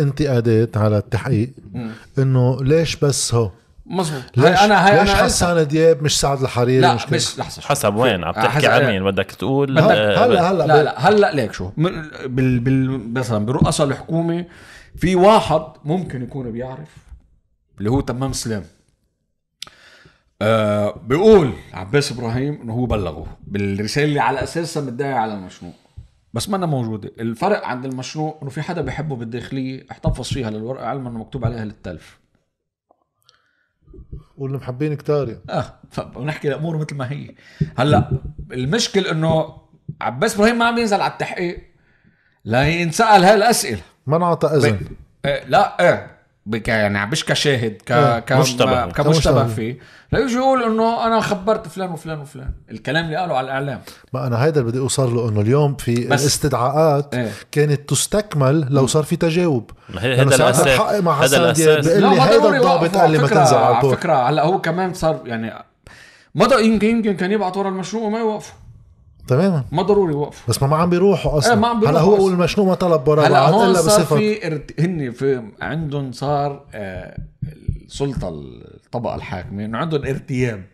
انتقادات على التحقيق انه ليش بس هو مظبوط ليش انا هاي ليش انا حسان دياب مش سعد الحريري لا مش, مش لحظه حسب وين عم آه، تحكي عن مين بدك تقول هلا آه، هلا هلا لا لا هلا ليك شو بال بال مثلا برؤساء الحكومه في واحد ممكن يكون بيعرف اللي هو تمام سلام آه بيقول عباس ابراهيم انه هو بلغه بالرساله اللي على اساسها متضايق على المشروع بس ما موجوده الفرق عند المشروع انه في حدا بحبه بالداخليه احتفظ فيها للورقه علما انه مكتوب عليها للتلف واللي محبين كتار يعني. اه ونحكي الامور مثل ما هي هلا المشكل انه عباس ابراهيم ما عم ينزل على التحقيق لينسال هالاسئله ما انعطى اذن إيه لا ايه بك يعني مش كشاهد ك آه، ك كمشتبه كمشتبه فيه ليجي يقول انه انا خبرت فلان وفلان وفلان الكلام اللي قاله على الاعلام ما انا هيدا اللي بدي اوصل له انه اليوم في الاستدعاءات ايه؟ كانت تستكمل لو صار في تجاوب هيدا الاساس هذا مع حسن بيقول لي هيدا الضابط قال لي ما تنزل على على فكره هلا هو كمان صار يعني ما يمكن يمكن كان يبعث ورا المشروع وما يوقفوا تماما ما ضروري يوقفوا بس ما, عم بيروحوا اصلا آه ما عم بيروحوا هلا هو اول مشنو ما طلب برا هلا هون صار في ارت... هن في عندهم صار آه السلطه الطبقه الحاكمه انه عندهم ارتياب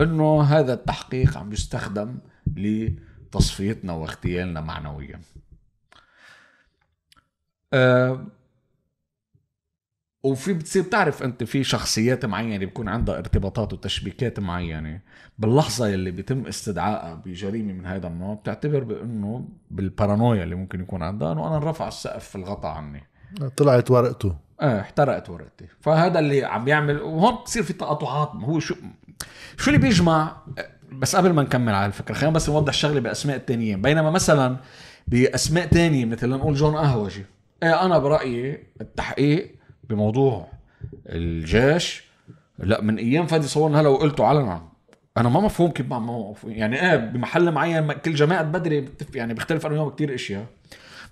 انه هذا التحقيق عم يستخدم لتصفيتنا واغتيالنا معنويا آه وفي بتصير تعرف انت في شخصيات معينه بيكون عندها ارتباطات وتشبيكات معينه باللحظه اللي بيتم استدعائها بجريمه من هذا النوع بتعتبر بانه بالبارانويا اللي ممكن يكون عندها انه انا رفع السقف في الغطاء عني طلعت ورقته ايه احترقت ورقتي فهذا اللي عم بيعمل وهون بتصير في تقاطعات هو شو شو اللي بيجمع بس قبل ما نكمل على الفكره خلينا بس نوضح شغله باسماء التانيين بينما مثلا باسماء تانية مثل نقول جون قهوجي ايه انا برايي التحقيق بموضوع الجيش لا من ايام فادي صورنا هلا وقلته علنا انا ما مفهوم كيف ما مفهوم يعني ايه بمحل معين كل جماعه بدري بتف يعني بيختلف انا وياهم كثير اشياء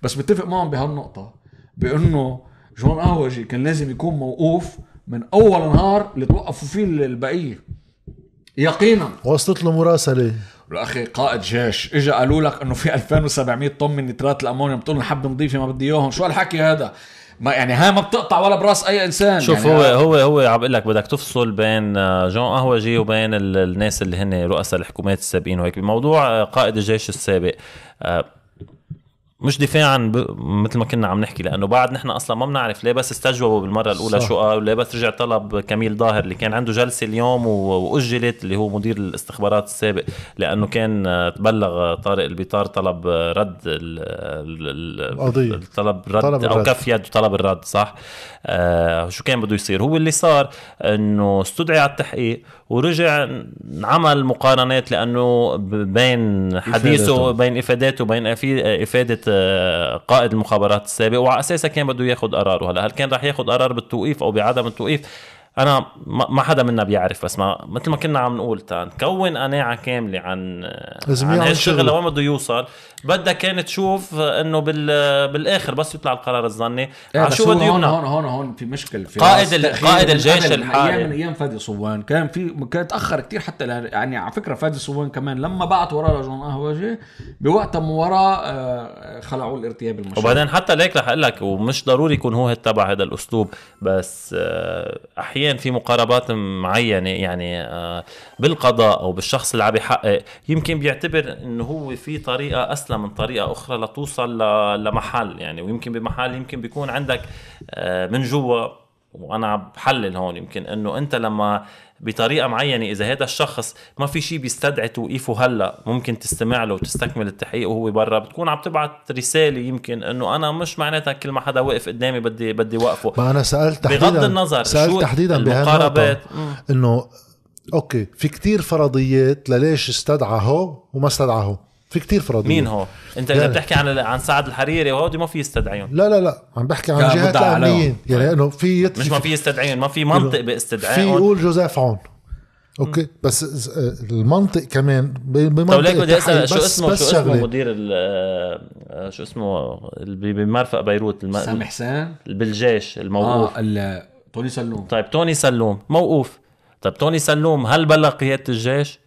بس بتفق معهم بهالنقطه بانه جون قهوجي كان لازم يكون موقوف من اول نهار اللي توقفوا فيه البقيه يقينا وصلت له مراسله اخي قائد جيش اجى قالوا لك انه في 2700 طن من نترات الامونيوم بتقول حب نضيفه ما بدي اياهم شو هالحكي هذا ما يعني هاي ما بتقطع ولا براس اي انسان شوف يعني هو هو هو عم بقول لك بدك تفصل بين آه، جون قهوجي وبين الناس اللي هن رؤساء الحكومات السابقين وهيك بموضوع آه، قائد الجيش السابق آه، مش دفاعا ب... مثل ما كنا عم نحكي لانه بعد نحن اصلا ما بنعرف ليه بس استجوبوا بالمره الاولى صح. شو قال ليه بس رجع طلب كميل ظاهر اللي كان عنده جلسه اليوم و... واجلت اللي هو مدير الاستخبارات السابق لانه كان آه، تبلغ طارق البيطار طلب رد ال... القضيه طلب رد طلب او كف يد طلب الرد صح آه شو كان بده يصير هو اللي صار انه استدعي على التحقيق ورجع عمل مقارنات لانه بين حديثه بين افاداته بين افاده آه، قائد المخابرات السابق وعلى اساسها كان بده ياخذ قراره هلا هل كان رح ياخذ قرار بالتوقيف او بعدم التوقيف انا ما حدا منا بيعرف بس ما مثل ما كنا عم نقول تان كون قناعه كامله عن عن هالشغل لوين بده يوصل بدها كان تشوف انه بال بالاخر بس يطلع القرار الظني إيه على شو بده هون, هون هون هون في مشكله في قائد قائد الجيش الحالي من ايام فادي صوان كان في كان تاخر كثير حتى يعني على فكره فادي صوان كمان لما بعت وراه لجون قهوجي بوقتها من وراه آه، خلعوا الارتياب المشروع وبعدين حتى ليك رح اقول لك ومش ضروري يكون هو تبع هذا الاسلوب بس آه، احيانا معين في مقاربات معينه يعني آه، بالقضاء او بالشخص اللي عم يحقق يمكن بيعتبر انه هو في طريقه اسلم من طريقه اخرى لتوصل لمحل يعني ويمكن بمحل يمكن بيكون عندك آه، من جوا وانا عم بحلل هون يمكن انه انت لما بطريقه معينه اذا هذا الشخص ما في شيء بيستدعي توقيفه هلا ممكن تستمع له وتستكمل التحقيق وهو برا بتكون عم تبعت رساله يمكن انه انا مش معناتها كل ما حدا واقف قدامي بدي بدي وقفه ما انا سالت تحديدا بغض النظر سالت شو تحديدا بهالمقاربات انه اوكي في كتير فرضيات لليش استدعى هو وما استدعى هو في كتير فرضيين مين هو؟ انت اذا يعني بتحكي عن عن سعد الحريري وهودي ما في يستدعيهم لا لا لا عم بحكي عن جهات الامنيين يعني انه في مش ما في يستدعيهم ما في منطق باستدعاء في يقول جوزيف عون اوكي بس آه، المنطق كمان بمنطق طيب ليك بدي اسال شو اسمه بس شو اسمه شغلي. مدير آه، شو اسمه بمرفق بيروت الم... سامي حسين بالجيش الموقوف اه توني سلوم طيب توني سلوم موقوف طيب توني سلوم هل بلغ قياده الجيش؟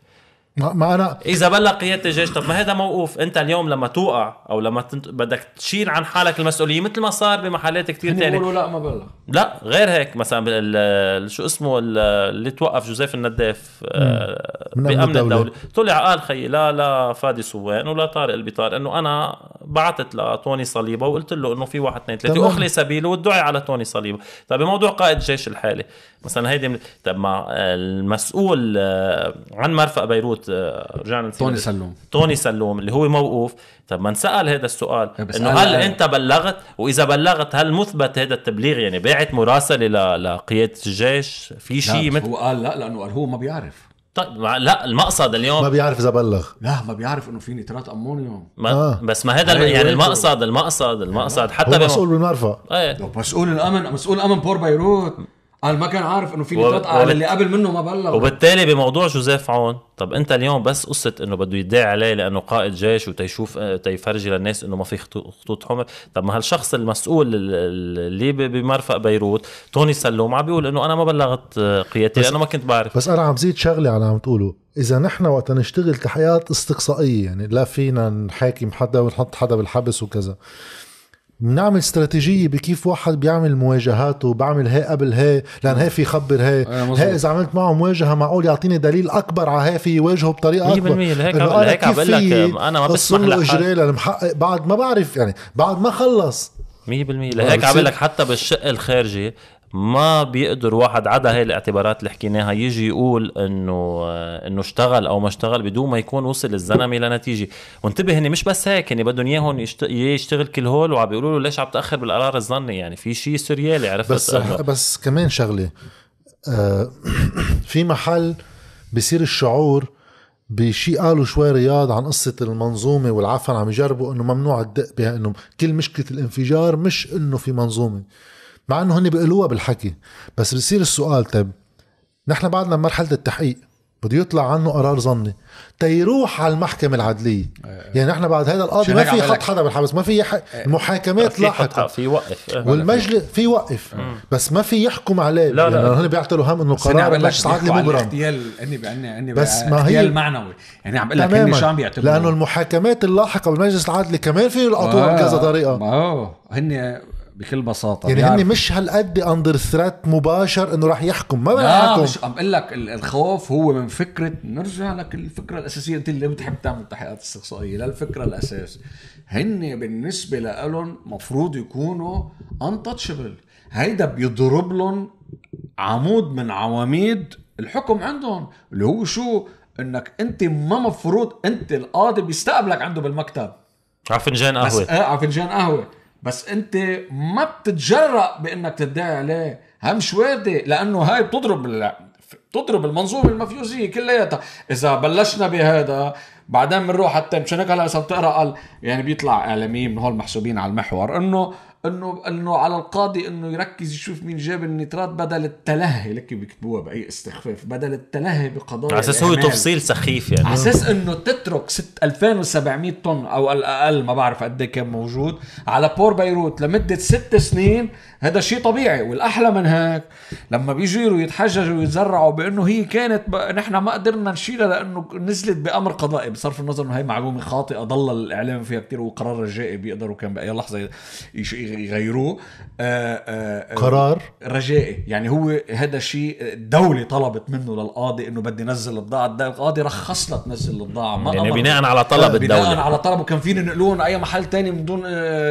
ما انا اذا بلغ قياده الجيش طب ما هذا موقوف انت اليوم لما توقع او لما تنت... بدك تشيل عن حالك المسؤوليه مثل ما صار بمحلات كثير ثانيه بيقولوا لا ما بلغ لا غير هيك مثلا ال... شو اسمه اللي توقف جوزيف النداف آ... آه، بامن الدوله. طلع قال خيي لا لا فادي سوان ولا طارق البطار انه انا بعثت لتوني صليبه وقلت له انه في واحد اثنين ثلاثه واخلي سبيله وادعي على توني صليبه طيب بموضوع قائد الجيش الحالي مثلا هيدي من... طيب مع المسؤول آه، عن مرفق بيروت آه، رجعنا توني سلوم توني سلوم اللي هو موقوف طب ما انسال هذا السؤال إيه، انه هل أه. انت بلغت واذا بلغت هل مثبت هذا التبليغ يعني باعت مراسله لقياده الجيش في شيء مثل هو قال لا لانه قال هو ما بيعرف طيب لا المقصد اليوم ما بيعرف اذا بلغ لا ما بيعرف انه في نترات امونيوم ما آه. بس ما هذا أيوة. يعني المقصد المقصد المقصد أيوة. حتى هو مسؤول بالمعرفة ايه مسؤول الامن مسؤول امن بور بيروت قال ما كان عارف انه في نتات وب... على اللي قبل منه ما بلغ وبالتالي بموضوع جوزيف عون طب انت اليوم بس قصه انه بده يدعي عليه لانه قائد جيش وتيشوف آه، تيفرجي للناس انه ما في خطوط حمر طب ما هالشخص المسؤول اللي بمرفق بيروت توني سلوم عم بيقول انه انا ما بلغت آه، قيادتي لانه ما كنت بعرف بس انا عم زيد شغله على عم تقوله اذا نحن وقت نشتغل كحياه استقصائيه يعني لا فينا نحاكم حدا ونحط حدا بالحبس وكذا بنعمل استراتيجيه بكيف واحد بيعمل مواجهاته بعمل هي قبل هي لان هي في خبر هي آه، هي اذا عملت معه مواجهه معقول يعطيني دليل اكبر على هي في يواجهه بطريقه اكبر 100% لهيك عم بقول لك آه، انا ما بسمح له للمحقق بعد ما بعرف يعني بعد ما خلص 100% لهيك عم لك حتى بالشق الخارجي ما بيقدر واحد عدا هاي الاعتبارات اللي حكيناها يجي يقول انه انه اشتغل او ما اشتغل بدون ما يكون وصل الزلمه لنتيجه وانتبه هن مش بس هيك هن بدهم اياهم يشتغل كل هول وعم بيقولوا له ليش عم تاخر بالقرار الظني يعني في شيء سريالي عرفت بس أنه. بس كمان شغله آه في محل بصير الشعور بشيء قالوا شوي رياض عن قصة المنظومة والعفن عم يجربوا انه ممنوع الدق بها انه كل مشكلة الانفجار مش انه في منظومة مع انه هن بيقولوها بالحكي بس بصير السؤال طيب نحن بعدنا بمرحله التحقيق بده يطلع عنه قرار ظني تيروح على المحكمة العدلية أيه. يعني نحن بعد هذا القاضي ما في حط حدا بالحبس ما في يح... المحاكمات إيه. لاحقة آه، في وقف إيه، والمجلس في وقف بس ما في يحكم عليه لا لا يعني هن بيعتلوا هم انه قرار المجلس العدلي مبرم اغتيال اني اني بس ما هي اغتيال معنوي يعني عم بقول لك هن شو عم بيعتبروا لانه المحاكمات اللاحقة بالمجلس العدلي كمان في يلقطوها بكذا طريقة ما هن بكل بساطه يعني هن مش هالقد اندر ثريت مباشر انه راح يحكم ما لا مش عم اقول لك الخوف هو من فكره نرجع لك الفكره الاساسيه انت اللي بتحب تعمل تحقيقات استقصائيه للفكره الاساس هن بالنسبه لهم مفروض يكونوا انتشبل هيدا بيضرب لهم عمود من عواميد الحكم عندهم اللي هو شو انك انت ما مفروض انت القاضي بيستقبلك عنده بالمكتب على فنجان قهوه بس اه على فنجان قهوه بس انت ما بتتجرأ بانك تدعي عليه هم وردي لانه هاي بتضرب بتضرب المنظومه المافيوزيه كلياتها اذا بلشنا بهذا بعدين بنروح حتى مشان هيك هلا اذا بتقرا قال يعني بيطلع اعلاميين من هول محسوبين على المحور انه انه انه على القاضي انه يركز يشوف مين جاب النترات بدل التلهي لك بيكتبوها باي استخفاف بدل التلهي بقضايا على اساس هو تفصيل سخيف يعني على اساس انه تترك 2700 طن او الاقل ما بعرف قد إيه كان موجود على بور بيروت لمده ست سنين هذا شيء طبيعي والاحلى من هيك لما بيجيروا يتحججوا ويتزرعوا بانه هي كانت نحن ما قدرنا نشيلها لانه نزلت بامر قضائي بصرف النظر انه هي معلومه خاطئه ضل الاعلام فيها كثير وقرار رجائي بيقدروا كان باي لحظه يغيروه آه، آه، آه، قرار رجائي يعني هو هذا الشيء الدوله طلبت منه للقاضي انه بدي نزل البضاعه القاضي رخص لها تنزل البضاعه ما يعني بناء على طلب الدوله بناء على طلب وكان فين ينقلوهم اي محل تاني من دون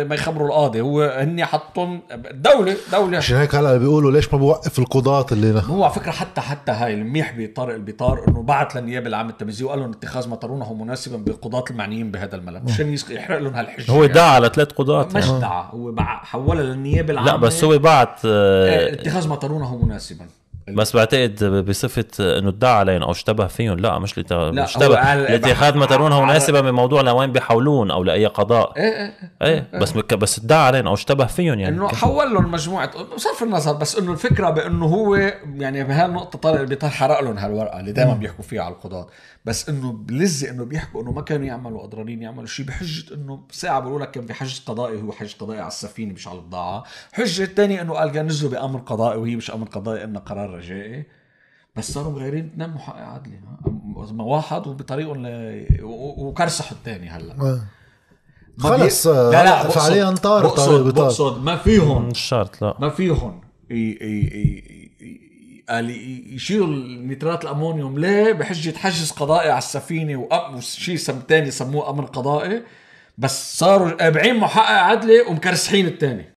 ما يخبروا القاضي هو هن حطهم دوله دوله عشان هيك هلا بيقولوا ليش ما بوقف القضاة اللي هو على فكره حتى حتى هاي الميح بطارق البطار انه بعت للنيابه العامه التمييزيه وقال لهم اتخاذ ما ترونه مناسبا بالقضاة المعنيين بهذا الملف عشان يحرق لهم هالحجه هو دعا يعني. لثلاث قضاة مش يعني. دعا هو حولها للنيابه العامه لا بس هو بعت آه، آه، اتخاذ مطرونه مناسبا بس بعتقد بصفه انه ادعى عليهم او اشتبه فيهم لا مش لت... لا اشتبه الاتحاد مثلونها مناسبه من موضوع لوين بيحولون او لاي قضاء إيه، إيه، إيه،, ايه ايه, ايه, بس مك... بس ادعى عليهم او اشتبه فيهم يعني انه حول لهم مجموعه بصرف النظر بس انه الفكره بانه هو يعني بهالنقطه طلع بيطلع حرق لهم هالورقه اللي دائما بيحكوا فيها على القضاة بس انه بلزق انه بيحكوا انه ما كانوا يعملوا قدرانين يعملوا شيء بحجه انه ساعه بقول لك كان حجه قضائي هو حجه قضائي على السفينه مش على البضاعه حجه ثانيه انه قال كان نزلوا بامر قضائي وهي مش امر قضائي انه قرار رجائي بس صاروا مغيرين اثنين محقق عدلي ما واحد وبطريقه ل... وكرسحوا الثاني هلا آه. خلص آه، لا لا فعليا طار بقصد, بقصد ما فيهم مش شرط لا ما فيهم قال يشيلوا النترات الامونيوم ليه بحجه حجز قضائي على السفينه وشيء سم ثاني سموه امر قضائي بس صاروا قابعين محقق عدلي ومكرسحين الثاني